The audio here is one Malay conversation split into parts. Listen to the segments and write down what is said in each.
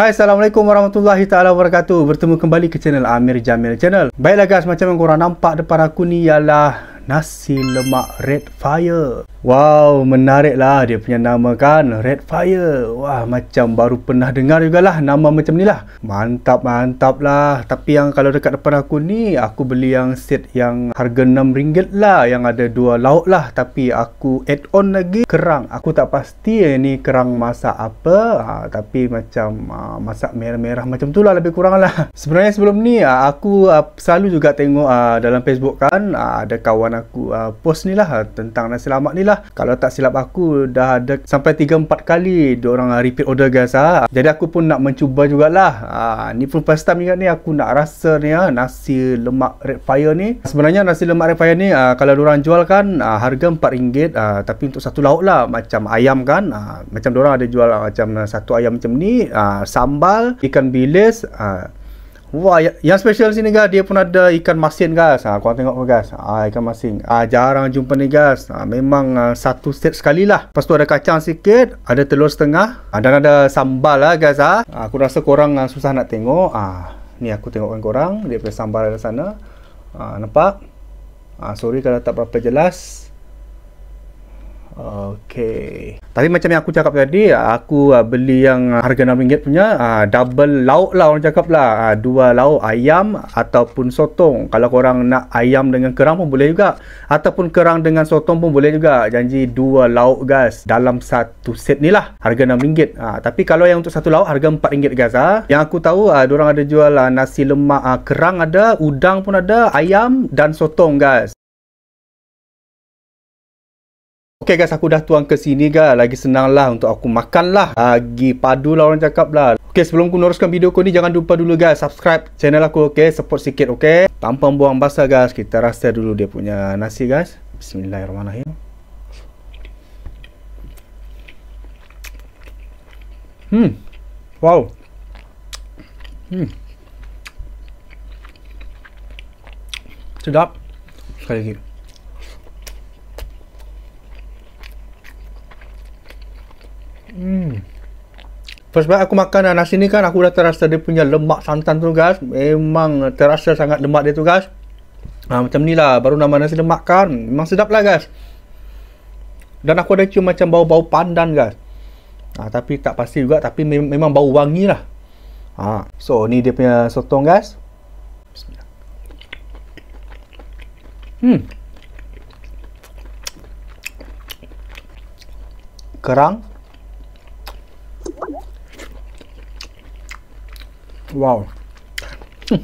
Hai Assalamualaikum Warahmatullahi Ta'ala Wabarakatuh Bertemu kembali ke channel Amir Jamil Channel Baiklah guys macam yang korang nampak depan aku ni ialah nasi lemak Red Fire. Wow, menarik lah dia punya nama kan, Red Fire. Wah, macam baru pernah dengar juga lah nama macam ni lah. Mantap, mantap lah. Tapi yang kalau dekat depan aku ni, aku beli yang set yang harga RM6 lah. Yang ada dua lauk lah. Tapi aku add on lagi kerang. Aku tak pasti eh, ni kerang masak apa. Ha, tapi macam ha, masak merah-merah macam tu lah lebih kurang lah. Sebenarnya sebelum ni, ha, aku ha, selalu juga tengok ha, dalam Facebook kan. Ada kawan aku uh, post ni lah ah, tentang nasi lemak ni lah kalau tak silap aku dah ada sampai 3-4 kali diorang uh, ah, repeat order guys ha. jadi aku pun nak mencuba jugalah uh, ni pun first time ni aku nak rasa ni uh, nasi lemak red fire ni sebenarnya nasi lemak red fire ni uh, kalau diorang jual kan uh, harga RM4 uh, tapi untuk satu lauk lah macam ayam kan uh, macam diorang ada jual uh, macam uh, satu ayam macam ni uh, sambal ikan bilis uh, Wah, ya-, yang special sini guys, dia pun ada ikan masin guys. Ah, korang tengok guys. Ha, ah, ikan masin. Ha, jarang jumpa ni guys. Ha, ah, memang ha, satu set sekali lah. Pastu ada kacang sikit. Ada telur setengah. Ha, dan ada sambal lah guys. Ah, Ha, aku rasa korang ha, susah nak tengok. Ah, ni aku tengokkan korang. Dia punya sambal ada sana. Ha, nampak? Ah, sorry kalau tak berapa Jelas. Okay. Tapi macam yang aku cakap tadi, aku ah, beli yang harga RM6 punya, ah, double lauk lah orang cakap lah. Ah, dua lauk ayam ataupun sotong. Kalau korang nak ayam dengan kerang pun boleh juga. Ataupun kerang dengan sotong pun boleh juga. Janji dua lauk guys. Dalam satu set ni lah. Harga RM6. Tapi kalau yang untuk satu lauk, harga RM4 guys. Yang aku tahu, orang ada jual nasi lemak kerang ada, udang pun ada, ayam dan sotong guys. Okay guys, aku dah tuang ke sini guys. Lagi senang lah untuk aku makan lah. Lagi padu lah orang cakap lah. Okay, sebelum aku meneruskan video aku ni, jangan lupa dulu guys. Subscribe channel aku, okay? Support sikit, okay? Tanpa buang basah guys, kita rasa dulu dia punya nasi guys. Bismillahirrahmanirrahim. Hmm. Wow. Hmm. Sedap. Sekali lagi. Hmm. Hmm. First bite aku makan lah nasi ni kan aku dah terasa dia punya lemak santan tu guys. Memang terasa sangat lemak dia tu guys. Ha, macam ni lah baru nama nasi lemak kan. Memang sedap lah guys. Dan aku ada cium macam bau-bau pandan guys. Ha, tapi tak pasti juga tapi mem memang bau wangi lah. Ha. So ni dia punya sotong guys. Hmm. Kerang. Wow. Hm.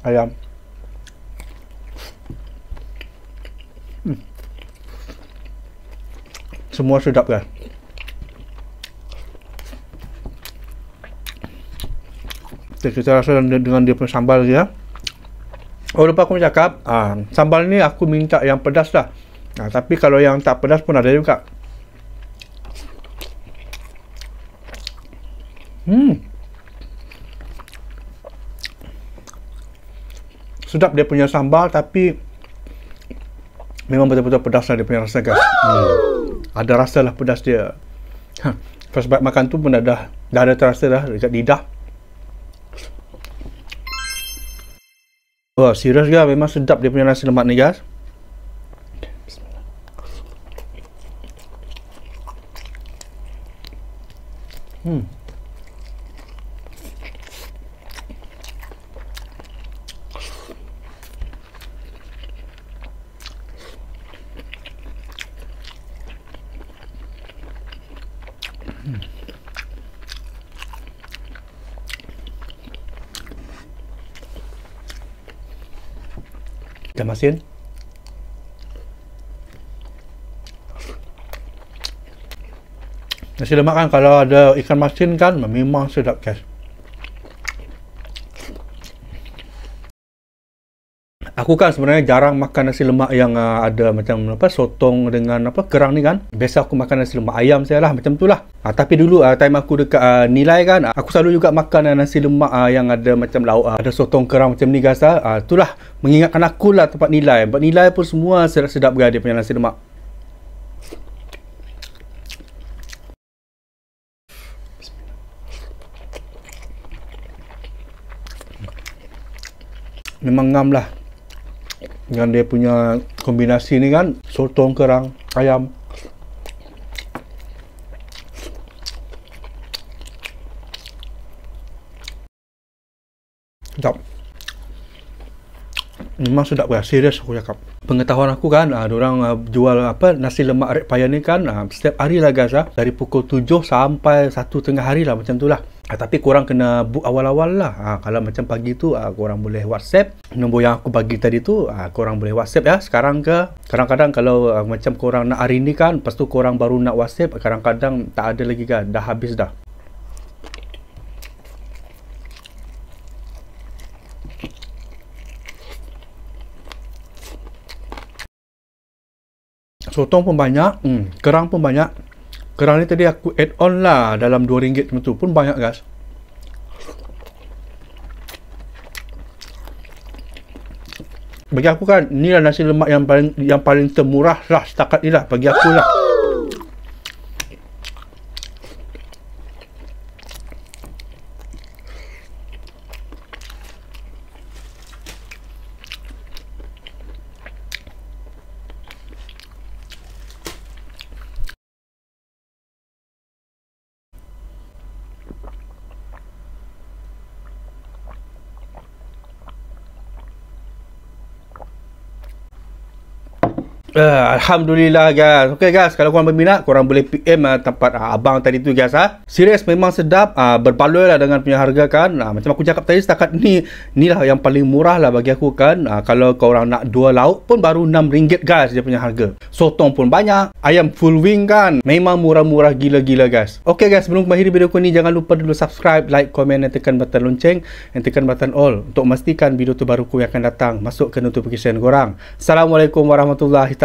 Alter. Hm. Semua sedap kan? Jadi kita rasa dengan dia punya sambal dia. Ya. Oh lupa aku cakap, ah, sambal ni aku minta yang pedas lah. Ah, tapi kalau yang tak pedas pun ada juga. Hmm. Sedap dia punya sambal tapi memang betul-betul pedas lah dia punya rasa guys. Hmm. Ada rasa lah pedas dia. Huh. Ha, first bite makan tu pun dah, dah, dah ada terasa dah dekat lidah. Wah, oh, serius ke? Memang sedap dia punya nasi lemak ni, guys. Hmm. 干嘛先？Nasi lemak kan kalau ada ikan masin kan memang sedap cash. aku kan sebenarnya jarang makan nasi lemak yang uh, ada macam apa sotong dengan apa kerang ni kan. Biasa aku makan nasi lemak ayam saya lah macam tu lah. Uh, tapi dulu uh, time aku dekat uh, nilai kan aku selalu juga makan uh, nasi lemak uh, yang ada macam lauk uh, ada sotong kerang macam ni guys lah. Uh, itulah mengingatkan aku lah tempat nilai. Tempat nilai pun semua sedap-sedap guys dia punya nasi lemak. Memang ngam lah dengan dia punya kombinasi ni kan sotong kerang ayam memang sudah guys serius aku cakap pengetahuan aku kan ah orang uh, ah, jual apa nasi lemak red payan ni kan uh, setiap hari lah guys uh, dari pukul 7 sampai 1 tengah hari lah macam tu lah Ha, tapi korang kena book awal-awal lah. Ha, kalau macam pagi tu, ha, korang boleh WhatsApp. Nombor yang aku bagi tadi tu, ha, korang boleh WhatsApp ya sekarang ke. Kadang-kadang kalau ha, macam korang nak hari ni kan, lepas tu korang baru nak WhatsApp, kadang-kadang tak ada lagi kan. Dah habis dah. sotong pun banyak hmm. kerang pun banyak kerang ni tadi aku add on lah dalam RM2 macam tu pun banyak guys bagi aku kan ni lah nasi lemak yang paling yang paling termurah lah setakat ni lah bagi aku lah Uh, Alhamdulillah guys Okay guys Kalau korang berminat Korang boleh PM uh, eh, Tempat uh, abang tadi tu guys uh. Serius memang sedap uh, Berbaloi lah Dengan punya harga kan uh, Macam aku cakap tadi Setakat ni Ni lah yang paling murah lah Bagi aku kan uh, Kalau korang nak Dua lauk pun Baru RM6 guys Dia punya harga Sotong pun banyak Ayam full wing kan Memang murah-murah Gila-gila guys Okay guys Sebelum mengakhiri video aku ni Jangan lupa dulu subscribe Like, komen Dan tekan button lonceng Dan tekan button all Untuk memastikan Video tu baru aku yang akan datang Masuk ke notification korang Assalamualaikum warahmatullahi wabarakatuh